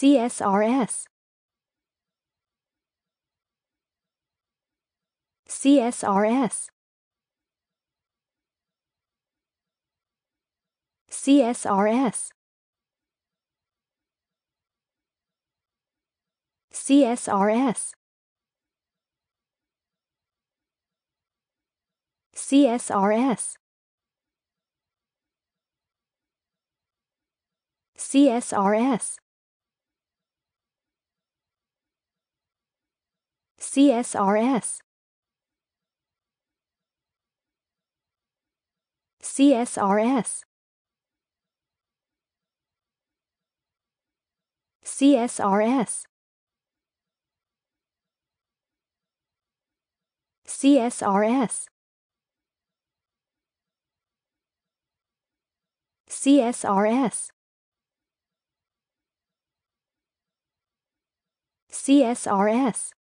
CSRS CSRS CSRS CSRS CSRS CSRS CSRS CSRS CSRS CSRS CSRS CSRS